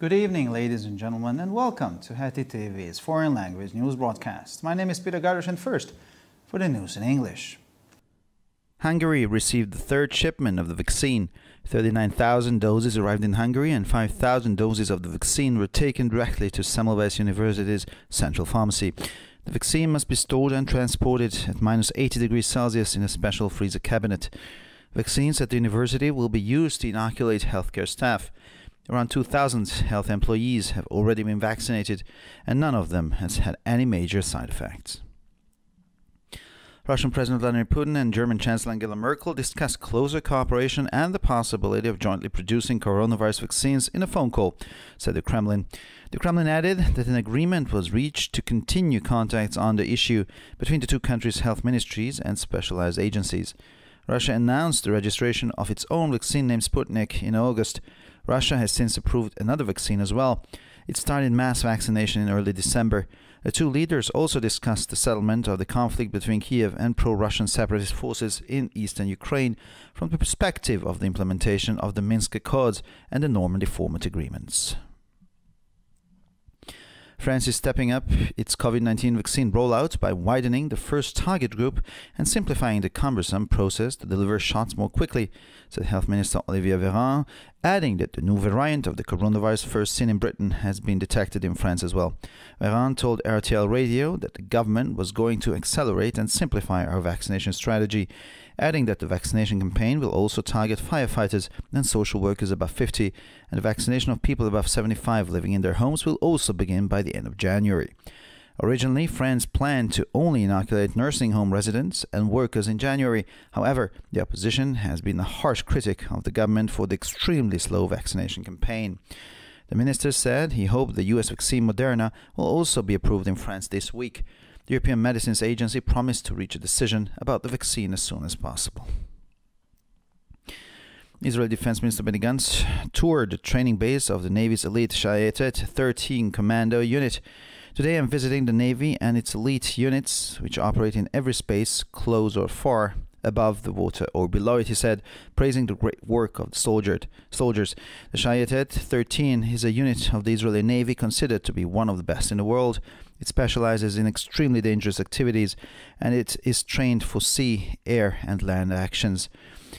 Good evening, ladies and gentlemen, and welcome to Hati TV's foreign language news broadcast. My name is Peter Gardish, and first, for the news in English. Hungary received the third shipment of the vaccine. 39,000 doses arrived in Hungary, and 5,000 doses of the vaccine were taken directly to Semmelweis University's central pharmacy. The vaccine must be stored and transported at minus 80 degrees Celsius in a special freezer cabinet. Vaccines at the university will be used to inoculate healthcare staff. Around 2,000 health employees have already been vaccinated, and none of them has had any major side effects. Russian President Vladimir Putin and German Chancellor Angela Merkel discussed closer cooperation and the possibility of jointly producing coronavirus vaccines in a phone call, said the Kremlin. The Kremlin added that an agreement was reached to continue contacts on the issue between the two countries' health ministries and specialized agencies. Russia announced the registration of its own vaccine named Sputnik in August, Russia has since approved another vaccine as well. It started mass vaccination in early December. The two leaders also discussed the settlement of the conflict between Kiev and pro Russian separatist forces in eastern Ukraine from the perspective of the implementation of the Minsk Accords and the Normandy Format agreements. France is stepping up its COVID 19 vaccine rollout by widening the first target group and simplifying the cumbersome process to deliver shots more quickly, said Health Minister Olivier Véran, adding that the new variant of the coronavirus first seen in Britain has been detected in France as well. Véran told RTL Radio that the government was going to accelerate and simplify our vaccination strategy adding that the vaccination campaign will also target firefighters and social workers above 50, and the vaccination of people above 75 living in their homes will also begin by the end of January. Originally, France planned to only inoculate nursing home residents and workers in January. However, the opposition has been a harsh critic of the government for the extremely slow vaccination campaign. The minister said he hoped the US vaccine Moderna will also be approved in France this week. The European Medicines Agency promised to reach a decision about the vaccine as soon as possible. Israel Defense Minister Benny Gantz toured the training base of the Navy's elite Shayetet 13 Commando Unit. Today I'm visiting the Navy and its elite units, which operate in every space, close or far, above the water or below it. He said, praising the great work of the soldier, soldiers. The Shayetet 13 is a unit of the Israeli Navy considered to be one of the best in the world. It specializes in extremely dangerous activities and it is trained for sea, air, and land actions.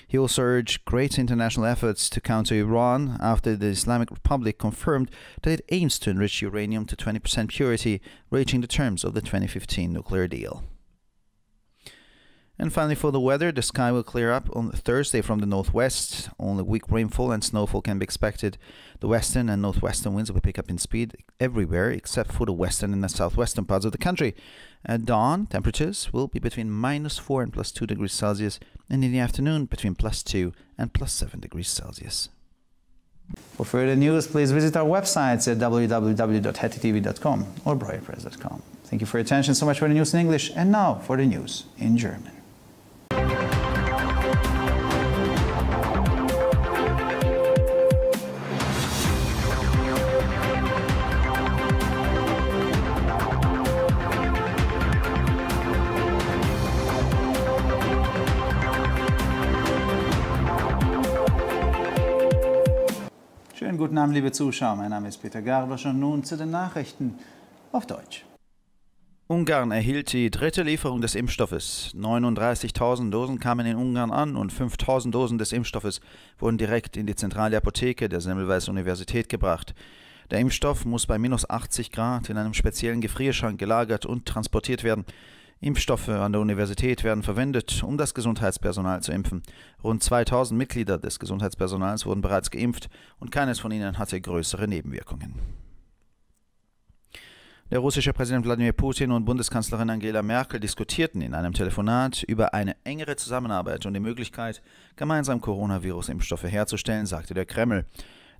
He also urged great international efforts to counter Iran after the Islamic Republic confirmed that it aims to enrich uranium to 20% purity, breaching the terms of the 2015 nuclear deal. And finally, for the weather, the sky will clear up on Thursday from the northwest. Only weak rainfall and snowfall can be expected. The western and northwestern winds will pick up in speed everywhere except for the western and the southwestern parts of the country. At dawn, temperatures will be between minus 4 and plus 2 degrees Celsius, and in the afternoon, between plus 2 and plus 7 degrees Celsius. For further news, please visit our websites at www.hettytv.com or briarpress.com. Thank you for your attention so much for the news in English, and now for the news in German. Guten Abend, liebe Zuschauer. Mein Name ist Peter Garbasch und nun zu den Nachrichten auf Deutsch. Ungarn erhielt die dritte Lieferung des Impfstoffes. 39.000 Dosen kamen in Ungarn an und 5.000 Dosen des Impfstoffes wurden direkt in die zentrale Apotheke der Semmelweis Universität gebracht. Der Impfstoff muss bei minus 80 Grad in einem speziellen Gefrierschrank gelagert und transportiert werden. Impfstoffe an der Universität werden verwendet, um das Gesundheitspersonal zu impfen. Rund 2000 Mitglieder des Gesundheitspersonals wurden bereits geimpft und keines von ihnen hatte größere Nebenwirkungen. Der russische Präsident Wladimir Putin und Bundeskanzlerin Angela Merkel diskutierten in einem Telefonat über eine engere Zusammenarbeit und die Möglichkeit, gemeinsam Coronavirus-Impfstoffe herzustellen, sagte der Kreml.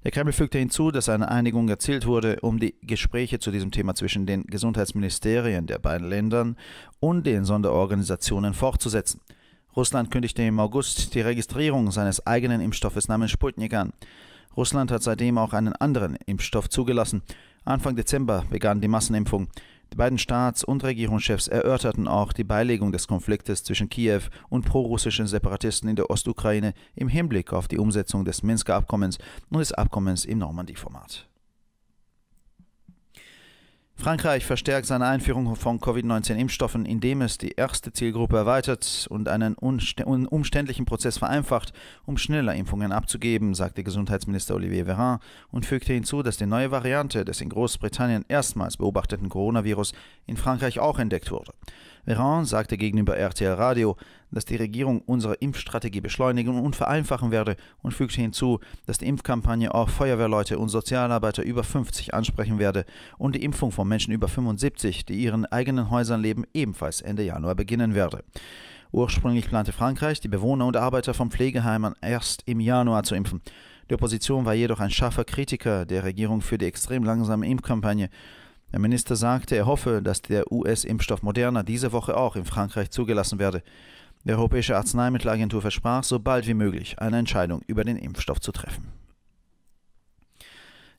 Der Kreml fügte hinzu, dass eine Einigung erzielt wurde, um die Gespräche zu diesem Thema zwischen den Gesundheitsministerien der beiden Ländern und den Sonderorganisationen fortzusetzen. Russland kündigte im August die Registrierung seines eigenen Impfstoffes namens Sputnik an. Russland hat seitdem auch einen anderen Impfstoff zugelassen. Anfang Dezember begann die Massenimpfung. Die beiden Staats- und Regierungschefs erörterten auch die Beilegung des Konfliktes zwischen Kiew und prorussischen Separatisten in der Ostukraine im Hinblick auf die Umsetzung des Minsker Abkommens und des Abkommens im Normandie-Format. Frankreich verstärkt seine Einführung von Covid-19-Impfstoffen, indem es die erste Zielgruppe erweitert und einen umständlichen Prozess vereinfacht, um schneller Impfungen abzugeben, sagte Gesundheitsminister Olivier Véran und fügte hinzu, dass die neue Variante des in Großbritannien erstmals beobachteten Coronavirus in Frankreich auch entdeckt wurde. Véran sagte gegenüber RTL Radio, dass die Regierung unsere Impfstrategie beschleunigen und vereinfachen werde und fügte hinzu, dass die Impfkampagne auch Feuerwehrleute und Sozialarbeiter über 50 ansprechen werde und die Impfung von Menschen über 75, die ihren eigenen Häusern leben, ebenfalls Ende Januar beginnen werde. Ursprünglich plante Frankreich, die Bewohner und Arbeiter von Pflegeheimen erst im Januar zu impfen. Die Opposition war jedoch ein scharfer Kritiker der Regierung für die extrem langsame Impfkampagne. Der Minister sagte, er hoffe, dass der US-Impfstoff Moderna diese Woche auch in Frankreich zugelassen werde. Die Europäische Arzneimittelagentur versprach, so bald wie möglich eine Entscheidung über den Impfstoff zu treffen.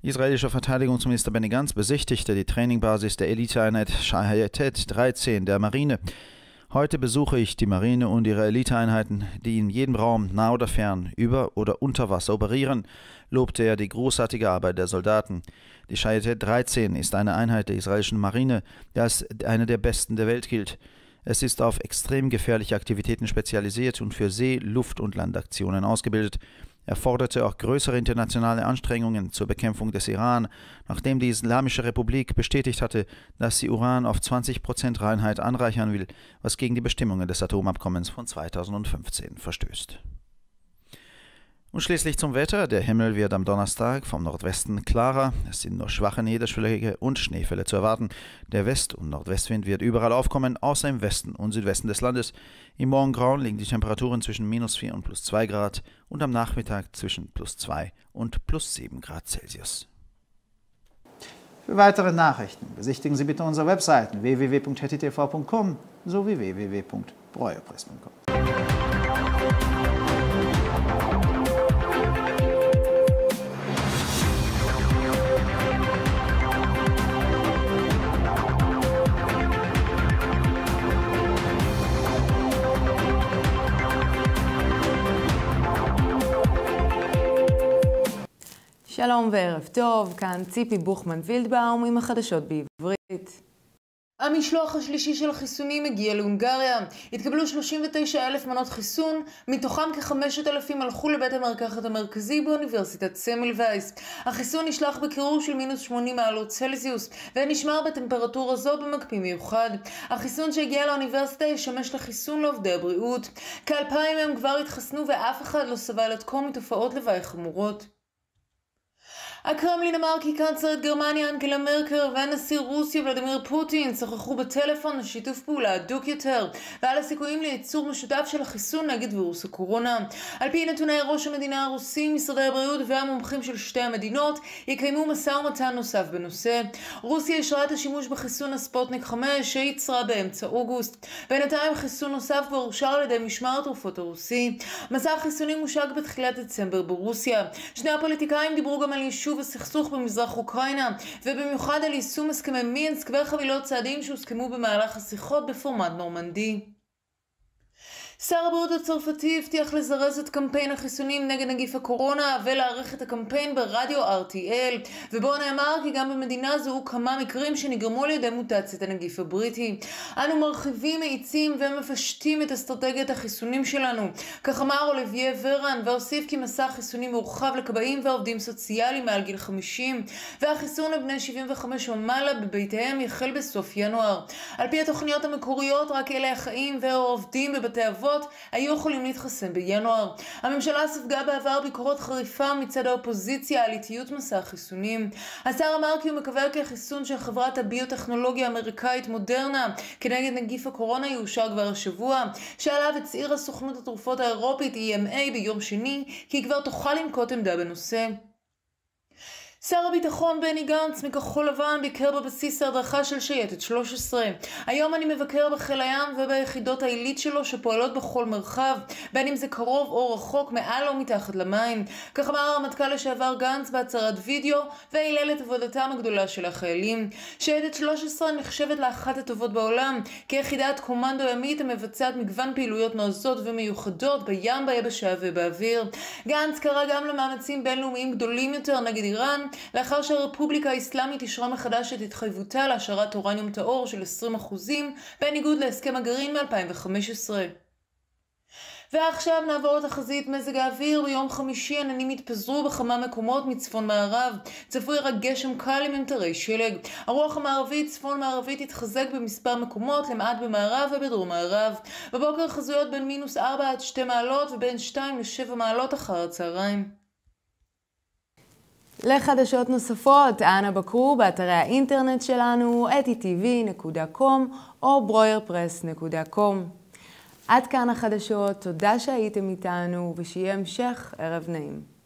Israelischer Verteidigungsminister Benny Gantz besichtigte die Trainingbasis der Eliteeinheit Shahayet 13 der Marine. Heute besuche ich die Marine und ihre Eliteeinheiten, die in jedem Raum, nah oder fern, über oder unter Wasser operieren, lobte er die großartige Arbeit der Soldaten. Die Charité 13 ist eine Einheit der israelischen Marine, die als eine der besten der Welt gilt. Es ist auf extrem gefährliche Aktivitäten spezialisiert und für See-, Luft- und Landaktionen ausgebildet. Er forderte auch größere internationale Anstrengungen zur Bekämpfung des Iran, nachdem die Islamische Republik bestätigt hatte, dass sie Uran auf 20% Reinheit anreichern will, was gegen die Bestimmungen des Atomabkommens von 2015 verstößt. Und schließlich zum Wetter. Der Himmel wird am Donnerstag vom Nordwesten klarer. Es sind nur schwache Niederschläge und Schneefälle zu erwarten. Der West- und Nordwestwind wird überall aufkommen, außer im Westen und Südwesten des Landes. Im Morgengrauen liegen die Temperaturen zwischen minus 4 und plus 2 Grad und am Nachmittag zwischen plus 2 und plus 7 Grad Celsius. Für weitere Nachrichten besichtigen Sie bitte unsere Webseiten www.hetitv.com sowie www.breuerpress.com. שלום וערב טוב, כאן ציפי בוכמן וילדבאום עם החדשות בעברית. המשלוח השלישי של החיסונים הגיע להונגריה. התקבלו 39 אלף מנות חיסון, מתוכם כ-5,000 הלכו לבית המרקחת המרכזי באוניברסיטת סמלווייס. החיסון נשלח בקירור של מינוס 80 מעלות צלזיוס, ונשמר בטמפרטורה זו במקפיא מיוחד. החיסון שהגיע לאוניברסיטה ישמש לחיסון לעובדי הבריאות. כ-2,000 מהם כבר התחסנו ואף אחד לא סבל עד כה מתופעות לוואי חמורות. הקרמלין אמר כי קנצלרית גרמניה אנגלה מרקר והנשיא רוסיה ולדימיר פוטין שוחחו בטלפון לשיתוף פעולה הדוק יותר ועל הסיכויים לייצור משותף של החיסון נגד וירוס הקורונה. על פי נתוני ראש המדינה הרוסי, משרדי הבריאות והמומחים של שתי המדינות יקיימו משא ומתן נוסף בנושא. רוסיה אישרה את השימוש בחיסון הספוטניק 5 שייצרה באמצע אוגוסט. בינתיים חיסון נוסף כבר אושר על ידי משמר התרופות הרוסי. מסע החיסונים הושק בתחילת דצמבר ברוסיה. שני הפוליטיקאים דיברו גם על יישוב יישוב הסכסוך במזרח אוקראינה, ובמיוחד על יישום הסכמי מינסק וחבילות צעדים שהוסכמו במהלך השיחות בפורמט נורמנדי. שר הבריאות הצרפתי הבטיח לזרז את קמפיין החיסונים נגד נגיף הקורונה ולארך את הקמפיין ברדיו RTL, ובו נאמר כי גם במדינה זו הוא כמה מקרים שנגרמו על ידי מוטציית הנגיף הבריטי. אנו מרחיבים, מאיצים ומפשטים את אסטרטגיית החיסונים שלנו. כך אמר אוליביה ורן, והוסיף כי מסע החיסונים מורחב לכבאים ועובדים סוציאליים מעל גיל 50, והחיסון לבני 75 ומעלה בביתיהם יחל בסוף ינואר. על פי התוכניות המקוריות, רק אלה החיים והעובדים בבתי אבות הקרובות היו יכולים להתחסן בינואר. הממשלה ספגה בעבר ביקורות חריפה מצד האופוזיציה על איטיות מסע החיסונים. השר אמר כי הוא מקווה כי החיסון של חברת הביוטכנולוגיה האמריקאית מודרנה כנגד נגיף הקורונה יאושר כבר השבוע, שעליו הצהירה סוכנות התרופות האירופית EMA ביום שני כי היא כבר תוכל לנקוט עמדה בנושא. שר הביטחון בני גנץ מכחול לבן ביקר בבסיס ההדרכה של שייטת 13. היום אני מבקר בחיל הים וביחידות העילית שלו שפועלות בכל מרחב, בין אם זה קרוב או רחוק, מעל או מתחת למים. כך אמר הרמטכ"ל לשעבר גנץ בהצהרת וידאו, והילל את עבודתם הגדולה של החיילים. שייטת 13 נחשבת לאחת הטובות בעולם, כיחידת קומנדו ימית המבצעת מגוון פעילויות נועזות ומיוחדות בים, ביבשה ובאוויר. גנץ קרא גם למאמצים בינלאומיים גדולים יותר נגד איראן, לאחר שהרפובליקה האסלאמית אישרה מחדש את התחייבותה להשארת אורניום טהור של 20% בניגוד להסכם הגרעין מ-2015. ועכשיו נעבור לתחזית מזג האוויר. ביום חמישי עננים יתפזרו בכמה מקומות מצפון מערב. צפוי רק גשם קל עם אמתרי שלג. הרוח המערבית צפון מערבית תתחזק במספר מקומות, למעט במערב ובדרום מערב. בבוקר חזויות בין מינוס 4 עד 2 מעלות ובין 2 ל-7 מעלות אחר הצהריים. לחדשות נוספות, אנא בקרו באתרי האינטרנט שלנו, etti.tv.com או ברוירפרס.com. עד כאן החדשות, תודה שהייתם איתנו ושיהיה המשך ערב נעים.